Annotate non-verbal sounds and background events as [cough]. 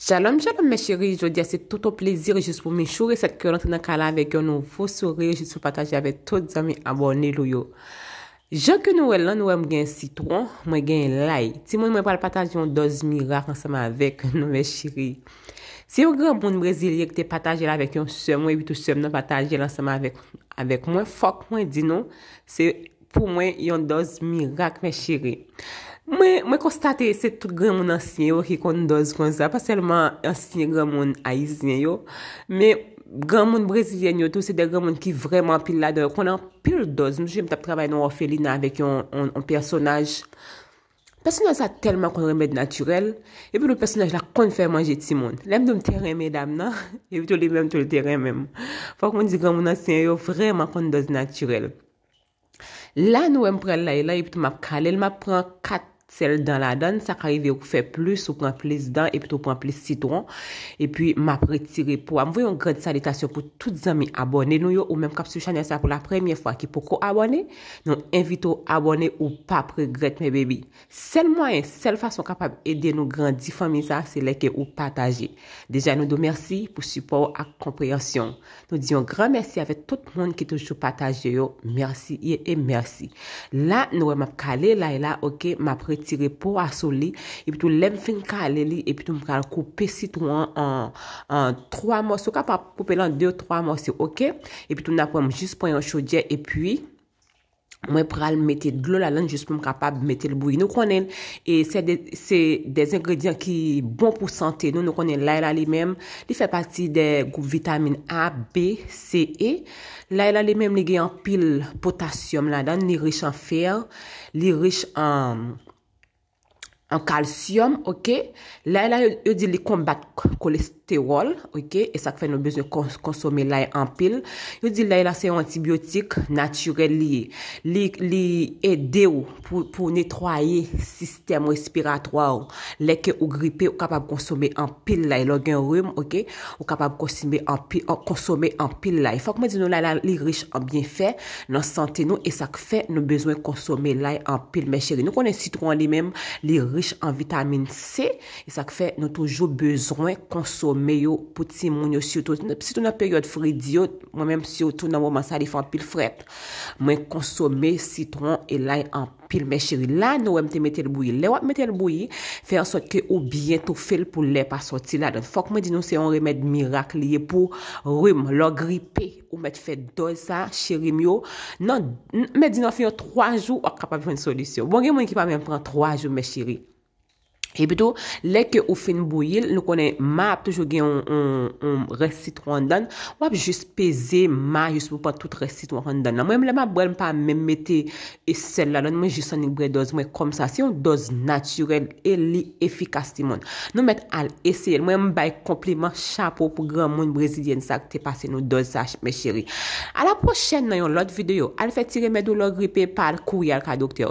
Jalom, jalom me chiri, jodi a se toto plezir jis pou me chouri set ke lantre nan kala vek yon nou fosouri jis pou pataje avek tod zami abonelou yo. Jok yon nou elan nou em gen sitron, mwen gen lay. Ti mwen mwen pral pataje yon doz mirak ansama vek [laughs] nou me chiri. Se yon gre bon brezili ek te pataje la vek yon soum, mwen bitou soum nan pataje la ansama vek mwen fok mwen dino, se pou mwen yon doz mirak me chiri. Mwen konstate se tout grè moun ansyen yo ki kondoz kon sa. Pas selman ansyen grè moun aiznen yo. Me grè moun brezilyen yo, tout se de grè moun ki vreman pil la do. Kondan pil doz. Mwen jem tap trabay nan wafeli nan avek yon personaj. Personaj sa telman kondremèd naturel. Epi lè personaj la konferman jeti moun. Lèm dèm teren mèdam nan. [laughs] Evitou li mèm tout teren mèm. Fak mwen di grè moun ansyen yo vreman kondoz naturel. La nou mpren lèy la, epitou e ma kalè. El ma pran kat. sel dan la dan, sa ka rive ou fe plus ou pwant plis dan, e pwanto pwant plis siton e pi m apretire pou amvoyon gred salitasyon pou tout zami abone nou yo, ou menm kap su chanel sa pou la premye fwa ki pou ko abone, nou invito abone ou pa pregret me bebi, sel mwen, sel fwa son kapap ede nou gran difamisa seleke ou pataje, deja nou dou mersi pou support ak kompreyasyon nou diyon gran mersi ave tout moun ki toujou pataje yo, mersi ye e mersi, la nou m apkale la e la, ok, m apret tire pou aso li, epi tou lem fin ka ale li, epi tou m pral koupe si tou an, an, an, 3 morsi ou kapap koupe lan 2-3 morsi, ok epi tou m napwem jis pou yon chodje epi, mwen pral mette glou la lan jis pou m kapap mette l bouy, nou konen, e se de, se de zingredyan ki bon pou sante, nou nou konen layla li mem li fe pati de goup vitamine A, B, C, E layla li mem li gen pil potasyum la dan, li rich an fer li rich an an kalsiyom, okey? Lay la, yo di li kombat kolesterol, okey? E sak fe nou bezwen konsome lay an pil. Yo di lay la, se yon antibiotik natyreli, li ede ou pou netroyi sistem ou espiratroi ou. Lèke ou gripe ou kapab konsome an pil lay. Logen rüm, okey? Ou kapab konsome an pil lay. Fak mè di nou, lay la, li rich an bienfè, nan sante nou, e sak fe nou bezwen konsome lay an pil. Mè chéri, nou konen citron li mèm, li riche, wish an vitamine C e sak fe nou toujou bezwen konsome yo pou ti moun yo si yo tou si tou nou period fredi yo mwen mwen si yo tou nou moun masalifan pil fred mwen konsome sitron e lay an pas Pil mè chiri, la nou wèm te metel bouye. Lè wap metel bouye, fè an sot ke ou bientou fèl pou lè pa soti la. Fòk mè di nou se yon remèd mirak liye pou rüm, lò gripe, ou mèd fè doza chiri myo. Non, mè di nou fè yon 3 jou ak kap ap fè yon solisyon. Bon gen mwen ki pa mèm pran 3 jou mè chiri. E bitou, leke ou fin bou yil, nou konen ma ap toujou gen yon resit rondan. Wap jis peze ma yus pou pa tout resit rondan. Mwen mleman bwen pa men mette esel la. Mwen jis anik bre doz mwen kom sa. Si yon doz naturel e li efikas ti mwen. Nou met al esel. Mwen mbay kompliment, chapo pou gran moun brezilyen sa kote pase nou doz as me cheri. A la prochen nan yon lot videyo. Al fet tire medou lor gripe pal kou yal ka dokte.